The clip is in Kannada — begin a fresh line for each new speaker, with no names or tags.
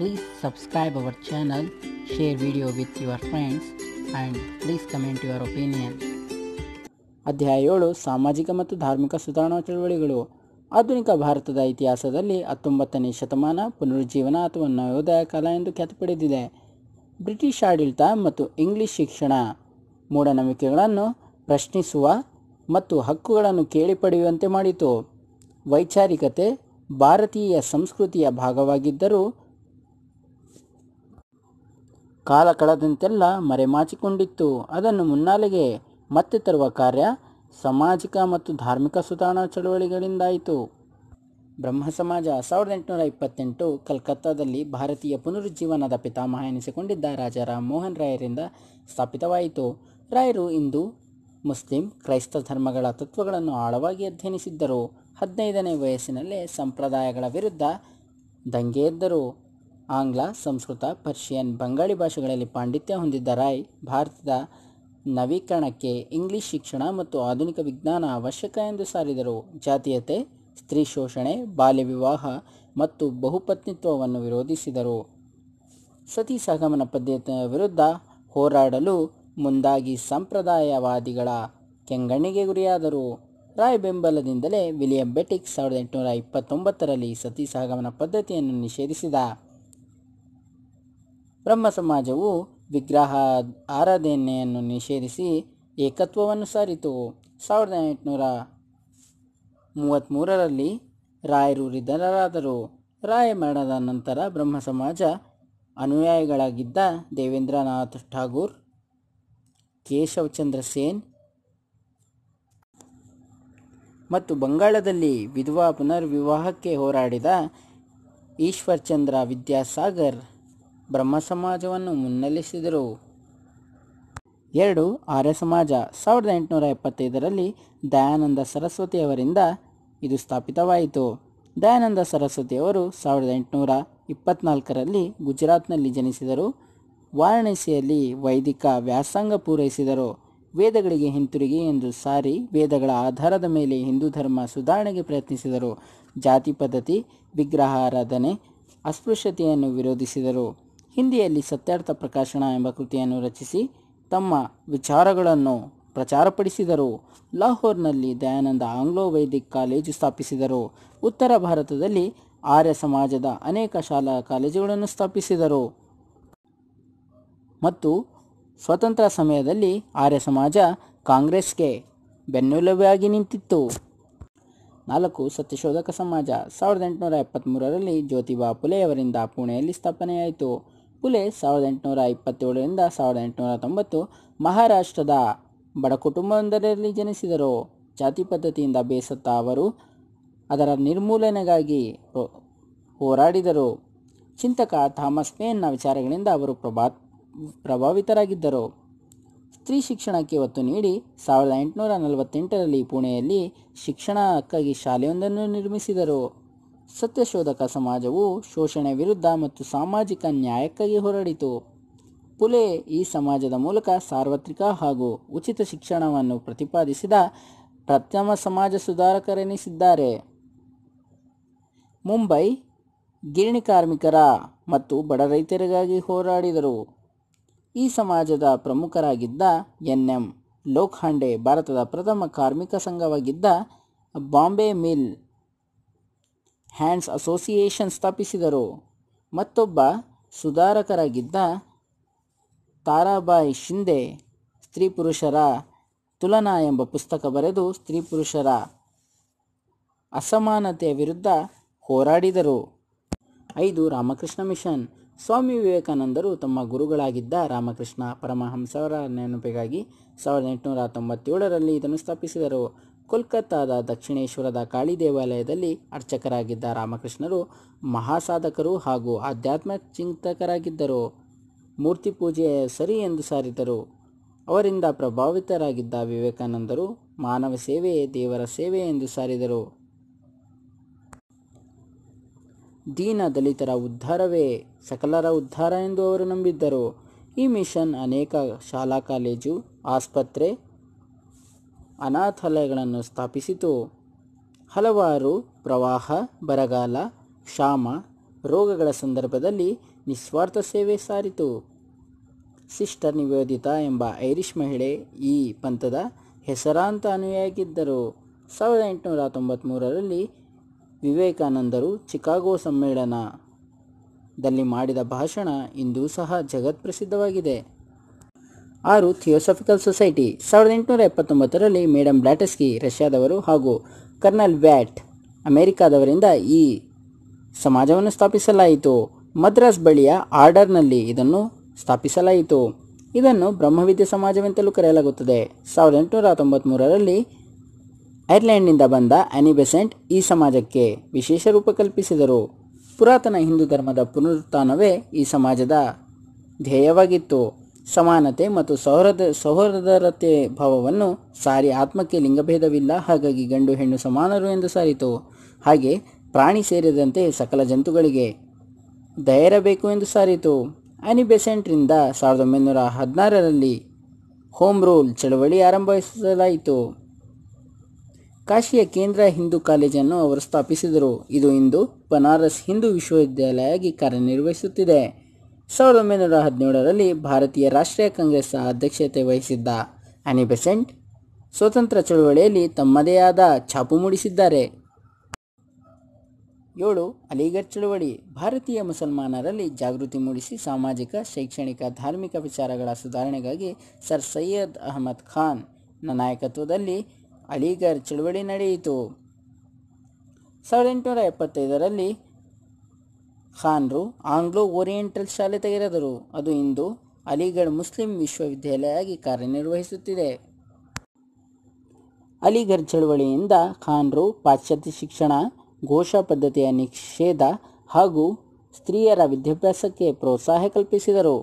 Please subscribe our channel, share video with your friends and please comment your opinion. ಅಧ್ಯಾಯ ಏಳು ಸಾಮಾಜಿಕ ಮತ್ತು ಧಾರ್ಮಿಕ ಸುಧಾರಣಾ ಚಳವಳಿಗಳು ಆಧುನಿಕ ಭಾರತದ ಇತಿಹಾಸದಲ್ಲಿ ಹತ್ತೊಂಬತ್ತನೇ ಶತಮಾನ ಪುನರುಜ್ಜೀವನ ಅಥವಾ ನವೋದಯ ಕಾಲ ಎಂದು ಖ್ಯಾತಿ ಪಡೆದಿದೆ ಬ್ರಿಟಿಷ್ ಆಡಳಿತ ಮತ್ತು ಇಂಗ್ಲಿಷ್ ಶಿಕ್ಷಣ ಮೂಢನಂಬಿಕೆಗಳನ್ನು ಪ್ರಶ್ನಿಸುವ ಮತ್ತು ಹಕ್ಕುಗಳನ್ನು ಪಡೆಯುವಂತೆ ಮಾಡಿತು ವೈಚಾರಿಕತೆ ಭಾರತೀಯ ಸಂಸ್ಕೃತಿಯ ಭಾಗವಾಗಿದ್ದರೂ ಕಾಲ ಕಳೆದಂತೆಲ್ಲ ಮರೆಮಾಚಿಕೊಂಡಿತ್ತು ಅದನ್ನು ಮುನ್ನಾಲೆಗೆ ಮತ್ತೆ ತರುವ ಕಾರ್ಯ ಸಾಮಾಜಿಕ ಮತ್ತು ಧಾರ್ಮಿಕ ಸುಧಾರಣಾ ಚಳುವಳಿಗಳಿಂದಾಯಿತು ಬ್ರಹ್ಮ ಸಮಾಜ ಸಾವಿರದ ಎಂಟುನೂರ ಇಪ್ಪತ್ತೆಂಟು ಕಲ್ಕತ್ತಾದಲ್ಲಿ ಭಾರತೀಯ ಪುನರುಜ್ಜೀವನದ ಪಿತಾಮಹ ಎನಿಸಿಕೊಂಡಿದ್ದ ರಾಜ ರಾಮ್ ಮೋಹನ್ ರಾಯರಿಂದ ಸ್ಥಾಪಿತವಾಯಿತು ರಾಯರು ಇಂದು ಮುಸ್ಲಿಂ ಕ್ರೈಸ್ತ ಧರ್ಮಗಳ ತತ್ವಗಳನ್ನು ಆಳವಾಗಿ ಅಧ್ಯಯನಿಸಿದ್ದರು ಹದಿನೈದನೇ ವಯಸ್ಸಿನಲ್ಲೇ ಸಂಪ್ರದಾಯಗಳ ವಿರುದ್ಧ ದಂಗೆ ಎದ್ದರು ಆಂಗ್ಲ ಸಂಸ್ಕೃತ ಪರ್ಷಿಯನ್ ಬಂಗಾಳಿ ಭಾಷೆಗಳಲ್ಲಿ ಪಾಂಡಿತ್ಯ ಹೊಂದಿದ್ದ ರಾಯ್ ಭಾರತದ ನವೀಕರಣಕ್ಕೆ ಇಂಗ್ಲಿಷ್ ಶಿಕ್ಷಣ ಮತ್ತು ಆಧುನಿಕ ವಿಜ್ಞಾನ ಅವಶ್ಯಕ ಎಂದು ಸಾರಿದರು ಜಾತೀಯತೆ ಸ್ತ್ರೀ ಶೋಷಣೆ ಬಾಲ್ಯ ವಿವಾಹ ಮತ್ತು ಬಹುಪತ್ನಿತ್ವವನ್ನು ವಿರೋಧಿಸಿದರು ಸತಿ ಸಹಗಮನ ಪದ್ಧತಿಯ ವಿರುದ್ಧ ಹೋರಾಡಲು ಮುಂದಾಗಿ ಸಂಪ್ರದಾಯವಾದಿಗಳ ಕೆಂಗಣ್ಣಿಗೆ ಗುರಿಯಾದರು ರಾಯ್ ಬೆಂಬಲದಿಂದಲೇ ವಿಲಿಯಂ ಬೆಟಿಕ್ ಸಾವಿರದ ಎಂಟುನೂರ ಇಪ್ಪತ್ತೊಂಬತ್ತರಲ್ಲಿ ಸತಿ ಸಹಗಮನ ಪದ್ಧತಿಯನ್ನು ನಿಷೇಧಿಸಿದ ಬ್ರಹ್ಮ ಸಮಾಜವು ವಿಗ್ರಹ ಆರಾಧನೆಯನ್ನು ನಿಷೇಧಿಸಿ ಏಕತ್ವವನ್ನು ಸಾರಿತು ಸಾವಿರದ ಎಂಟುನೂರ ಮೂವತ್ತ್ಮೂರರಲ್ಲಿ ರಾಯರು ನಿಧನರಾದರು ರಾಯ ಮರಣದ ನಂತರ ಬ್ರಹ್ಮ ಸಮಾಜ ಅನುಯಾಯಿಗಳಾಗಿದ್ದ ದೇವೇಂದ್ರನಾಥ್ ಠಾಗೂರ್ ಕೇಶವಚಂದ್ರ ಸೇನ್ ಮತ್ತು ಬಂಗಾಳದಲ್ಲಿ ವಿಧವಾ ಪುನರ್ವಿವಾಹಕ್ಕೆ ಹೋರಾಡಿದ ಈಶ್ವರ್ಚಂದ್ರ ವಿದ್ಯಾಸಾಗರ್ ಬ್ರಹ್ಮ ಸಮಾಜವನ್ನು ಮುನ್ನೆಲೆಸಿದರು ಎರಡು ಆರ್ಯ ಸಮಾಜ ಸಾವಿರದ ಎಂಟುನೂರ ಎಪ್ಪತ್ತೈದರಲ್ಲಿ ದಯಾನಂದ ಸರಸ್ವತಿಯವರಿಂದ ಇದು ಸ್ಥಾಪಿತವಾಯಿತು ದಯಾನಂದ ಸರಸ್ವತಿಯವರು ಸಾವಿರದ ಎಂಟುನೂರ ಇಪ್ಪತ್ನಾಲ್ಕರಲ್ಲಿ ಗುಜರಾತ್ನಲ್ಲಿ ಜನಿಸಿದರು ವಾರಣಾಸಿಯಲ್ಲಿ ವೈದಿಕ ವ್ಯಾಸಂಗ ಪೂರೈಸಿದರು ವೇದಗಳಿಗೆ ಹಿಂತಿರುಗಿ ಎಂದು ಸಾರಿ ವೇದಗಳ ಆಧಾರದ ಮೇಲೆ ಹಿಂದೂ ಧರ್ಮ ಸುಧಾರಣೆಗೆ ಪ್ರಯತ್ನಿಸಿದರು ಜಾತಿ ಪದ್ಧತಿ ಆರಾಧನೆ ಅಸ್ಪೃಶ್ಯತೆಯನ್ನು ವಿರೋಧಿಸಿದರು ಹಿಂದಿಯಲ್ಲಿ ಸತ್ಯಾರ್ಥ ಪ್ರಕಾಶನ ಎಂಬ ಕೃತಿಯನ್ನು ರಚಿಸಿ ತಮ್ಮ ವಿಚಾರಗಳನ್ನು ಪ್ರಚಾರಪಡಿಸಿದರು ಲಾಹೋರ್ನಲ್ಲಿ ದಯಾನಂದ ಆಂಗ್ಲೋ ವೈದಿಕ್ ಕಾಲೇಜು ಸ್ಥಾಪಿಸಿದರು ಉತ್ತರ ಭಾರತದಲ್ಲಿ ಆರ್ಯ ಸಮಾಜದ ಅನೇಕ ಶಾಲಾ ಕಾಲೇಜುಗಳನ್ನು ಸ್ಥಾಪಿಸಿದರು ಮತ್ತು ಸ್ವತಂತ್ರ ಸಮಯದಲ್ಲಿ ಆರ್ಯ ಸಮಾಜ ಕಾಂಗ್ರೆಸ್ಗೆ ಬೆನ್ನೆಲುಬಾಗಿ ನಿಂತಿತ್ತು ನಾಲ್ಕು ಸತ್ಯಶೋಧಕ ಸಮಾಜ ಸಾವಿರದ ಎಂಟುನೂರ ಎಪ್ಪತ್ತ್ಮೂರರಲ್ಲಿ ಜ್ಯೋತಿಬಾ ಪುಲೆಯವರಿಂದ ಪುಣೆಯಲ್ಲಿ ಸ್ಥಾಪನೆಯಾಯಿತು ಪುಲೆ ಸಾವಿರದ ಎಂಟುನೂರ ಇಪ್ಪತ್ತೇಳರಿಂದ ಸಾವಿರದ ಎಂಟುನೂರ ತೊಂಬತ್ತು ಮಹಾರಾಷ್ಟ್ರದ ಬಡ ಕುಟುಂಬವೊಂದರಲ್ಲಿ ಜನಿಸಿದರು ಜಾತಿ ಪದ್ಧತಿಯಿಂದ ಬೇಸತ್ತ ಅವರು ಅದರ ನಿರ್ಮೂಲನೆಗಾಗಿ ಹೋರಾಡಿದರು ಚಿಂತಕ ಥಾಮಸ್ ಪೇನ್ನ ವಿಚಾರಗಳಿಂದ ಅವರು ಪ್ರಭಾ ಪ್ರಭಾವಿತರಾಗಿದ್ದರು ಸ್ತ್ರೀ ಶಿಕ್ಷಣಕ್ಕೆ ಒತ್ತು ನೀಡಿ ಸಾವಿರದ ಎಂಟುನೂರ ನಲವತ್ತೆಂಟರಲ್ಲಿ ಪುಣೆಯಲ್ಲಿ ಶಿಕ್ಷಣಕ್ಕಾಗಿ ಶಾಲೆಯೊಂದನ್ನು ನಿರ್ಮಿಸಿದರು ಸತ್ಯಶೋಧಕ ಸಮಾಜವು ಶೋಷಣೆ ವಿರುದ್ಧ ಮತ್ತು ಸಾಮಾಜಿಕ ನ್ಯಾಯಕ್ಕಾಗಿ ಹೊರಡಿತು ಪುಲೆ ಈ ಸಮಾಜದ ಮೂಲಕ ಸಾರ್ವತ್ರಿಕ ಹಾಗೂ ಉಚಿತ ಶಿಕ್ಷಣವನ್ನು ಪ್ರತಿಪಾದಿಸಿದ ಪ್ರಥಮ ಸಮಾಜ ಸುಧಾರಕರೆನಿಸಿದ್ದಾರೆ ಮುಂಬೈ ಗಿರಣಿ ಕಾರ್ಮಿಕರ ಮತ್ತು ಬಡ ರೈತರಿಗಾಗಿ ಹೋರಾಡಿದರು ಈ ಸಮಾಜದ ಪ್ರಮುಖರಾಗಿದ್ದ ಎನ್ ಎಂ ಲೋಖಾಂಡೆ ಭಾರತದ ಪ್ರಥಮ ಕಾರ್ಮಿಕ ಸಂಘವಾಗಿದ್ದ ಬಾಂಬೆ ಮಿಲ್ ಹ್ಯಾಂಡ್ಸ್ ಅಸೋಸಿಯೇಷನ್ ಸ್ಥಾಪಿಸಿದರು ಮತ್ತೊಬ್ಬ ಸುಧಾರಕರಾಗಿದ್ದ ತಾರಾಬಾಯಿ ಶಿಂದೆ ಸ್ತ್ರೀ ಪುರುಷರ ತುಲನಾ ಎಂಬ ಪುಸ್ತಕ ಬರೆದು ಸ್ತ್ರೀ ಪುರುಷರ ಅಸಮಾನತೆಯ ವಿರುದ್ಧ ಹೋರಾಡಿದರು ಐದು ರಾಮಕೃಷ್ಣ ಮಿಷನ್ ಸ್ವಾಮಿ ವಿವೇಕಾನಂದರು ತಮ್ಮ ಗುರುಗಳಾಗಿದ್ದ ರಾಮಕೃಷ್ಣ ಪರಮಹಂಸರ ನೆನಪಿಗಾಗಿ ಸಾವಿರದ ಎಂಟುನೂರ ತೊಂಬತ್ತೇಳರಲ್ಲಿ ಇದನ್ನು ಸ್ಥಾಪಿಸಿದರು ಕೋಲ್ಕತ್ತಾದ ದಕ್ಷಿಣೇಶ್ವರದ ಕಾಳಿ ದೇವಾಲಯದಲ್ಲಿ ಅರ್ಚಕರಾಗಿದ್ದ ರಾಮಕೃಷ್ಣರು ಮಹಾಸಾಧಕರು ಹಾಗೂ ಆಧ್ಯಾತ್ಮ ಚಿಂತಕರಾಗಿದ್ದರು ಮೂರ್ತಿ ಪೂಜೆ ಸರಿ ಎಂದು ಸಾರಿದರು ಅವರಿಂದ ಪ್ರಭಾವಿತರಾಗಿದ್ದ ವಿವೇಕಾನಂದರು ಮಾನವ ಸೇವೆ ದೇವರ ಸೇವೆ ಎಂದು ಸಾರಿದರು ದೀನ ದಲಿತರ ಉದ್ಧಾರವೇ ಸಕಲರ ಉದ್ಧಾರ ಎಂದು ಅವರು ನಂಬಿದ್ದರು ಈ ಮಿಷನ್ ಅನೇಕ ಶಾಲಾ ಕಾಲೇಜು ಆಸ್ಪತ್ರೆ ಅನಾಥಾಲಯಗಳನ್ನು ಸ್ಥಾಪಿಸಿತು ಹಲವಾರು ಪ್ರವಾಹ ಬರಗಾಲ ಕ್ಷಾಮ ರೋಗಗಳ ಸಂದರ್ಭದಲ್ಲಿ ನಿಸ್ವಾರ್ಥ ಸೇವೆ ಸಾರಿತು ಸಿಸ್ಟರ್ ನಿವೇದಿತಾ ಎಂಬ ಐರಿಷ್ ಮಹಿಳೆ ಈ ಪಂಥದ ಹೆಸರಾಂತ ಅನುಯಾಗಿದ್ದರು ಸಾವಿರದ ಎಂಟುನೂರ ತೊಂಬತ್ತ್ಮೂರರಲ್ಲಿ ವಿವೇಕಾನಂದರು ಚಿಕಾಗೋ ಸಮ್ಮೇಳನದಲ್ಲಿ ಮಾಡಿದ ಭಾಷಣ ಇಂದೂ ಸಹ ಜಗತ್ಪ್ರಸಿದ್ಧವಾಗಿದೆ ಆರು ಥಿಯೋಸಫಿಕಲ್ ಸೊಸೈಟಿ ಸಾವಿರದ ಎಂಟುನೂರ ಎಪ್ಪತ್ತೊಂಬತ್ತರಲ್ಲಿ ಮೇಡಮ್ ಬ್ಲಾಟಸ್ಕಿ ರಷ್ಯಾದವರು ಹಾಗೂ ಕರ್ನಲ್ ವ್ಯಾಟ್ ಅಮೆರಿಕಾದವರಿಂದ ಈ ಸಮಾಜವನ್ನು ಸ್ಥಾಪಿಸಲಾಯಿತು ಮದ್ರಾಸ್ ಬಳಿಯ ಆರ್ಡರ್ನಲ್ಲಿ ಇದನ್ನು ಸ್ಥಾಪಿಸಲಾಯಿತು ಇದನ್ನು ಬ್ರಹ್ಮವಿದ್ಯ ಸಮಾಜವೆಂತಲೂ ಕರೆಯಲಾಗುತ್ತದೆ ಸಾವಿರದ ಎಂಟುನೂರ ತೊಂಬತ್ತ್ಮೂರರಲ್ಲಿ ಐರ್ಲೆಂಡ್ನಿಂದ ಬಂದ ಅನಿಬೆಸೆಂಟ್ ಈ ಸಮಾಜಕ್ಕೆ ವಿಶೇಷ ರೂಪ ಕಲ್ಪಿಸಿದರು ಪುರಾತನ ಹಿಂದೂ ಧರ್ಮದ ಪುನರುತ್ಥಾನವೇ ಈ ಸಮಾಜದ ಧ್ಯೇಯವಾಗಿತ್ತು ಸಮಾನತೆ ಮತ್ತು ಸೌಹೃದ ಸೌಹೃದರತೆ ಭಾವವನ್ನು ಸಾರಿ ಆತ್ಮಕ್ಕೆ ಲಿಂಗಭೇದವಿಲ್ಲ ಹಾಗಾಗಿ ಗಂಡು ಹೆಣ್ಣು ಸಮಾನರು ಎಂದು ಸಾರಿತು ಹಾಗೆ ಪ್ರಾಣಿ ಸೇರಿದಂತೆ ಸಕಲ ಜಂತುಗಳಿಗೆ ದಯರಬೇಕು ಎಂದು ಸಾರಿತು ಅನಿಬೆಸೆಂಟ್ರಿಂದ ಸಾವಿರದ ಒಂಬೈನೂರ ಹದಿನಾರರಲ್ಲಿ ಹೋಮ್ ರೂಲ್ ಚಳವಳಿ ಆರಂಭಿಸಲಾಯಿತು ಕಾಶಿಯ ಕೇಂದ್ರ ಹಿಂದೂ ಕಾಲೇಜನ್ನು ಅವರು ಸ್ಥಾಪಿಸಿದರು ಇದು ಇಂದು ಬನಾರಸ್ ಹಿಂದೂ ವಿಶ್ವವಿದ್ಯಾಲಯ ಆಗಿ ಕಾರ್ಯನಿರ್ವಹಿಸುತ್ತಿದೆ ಸಾವಿರದ ಒಂಬೈನೂರ ಹದಿನೇಳರಲ್ಲಿ ಭಾರತೀಯ ರಾಷ್ಟ್ರೀಯ ಕಾಂಗ್ರೆಸ್ ಅಧ್ಯಕ್ಷತೆ ವಹಿಸಿದ್ದ ಆ್ಯನಿ ಬೆಸೆಂಟ್ ಸ್ವತಂತ್ರ ಚಳುವಳಿಯಲ್ಲಿ ತಮ್ಮದೇ ಆದ ಛಾಪು ಮೂಡಿಸಿದ್ದಾರೆ ಏಳು ಅಲಿಗರ್ ಚಳುವಳಿ ಭಾರತೀಯ ಮುಸಲ್ಮಾನರಲ್ಲಿ ಜಾಗೃತಿ ಮೂಡಿಸಿ ಸಾಮಾಜಿಕ ಶೈಕ್ಷಣಿಕ ಧಾರ್ಮಿಕ ವಿಚಾರಗಳ ಸುಧಾರಣೆಗಾಗಿ ಸರ್ ಸೈಯದ್ ಅಹಮದ್ ಖಾನ್ ನಾಯಕತ್ವದಲ್ಲಿ ಅಲಿಗರ್ ಚಳುವಳಿ ನಡೆಯಿತು ಸಾವಿರದ ಎಂಟುನೂರ ಎಪ್ಪತ್ತೈದರಲ್ಲಿ ಖಾನ್ರು ಆಂಗ್ಲೋ ಓರಿಯೆಂಟಲ್ ಶಾಲೆ ತೆಗೆದರು ಅದು ಇಂದು ಅಲಿಗಢ ಮುಸ್ಲಿಂ ವಿಶ್ವವಿದ್ಯಾಲಯ ಆಗಿ ಕಾರ್ಯನಿರ್ವಹಿಸುತ್ತಿದೆ ಅಲಿಗರ್ ಚಳವಳಿಯಿಂದ ಖಾನ್ರು ಪಾಶ್ಚಾತ್ಯ ಶಿಕ್ಷಣ ಘೋಷ ಪದ್ಧತಿಯ ನಿಷೇಧ ಹಾಗೂ ಸ್ತ್ರೀಯರ ವಿದ್ಯಾಭ್ಯಾಸಕ್ಕೆ ಪ್ರೋತ್ಸಾಹ ಕಲ್ಪಿಸಿದರು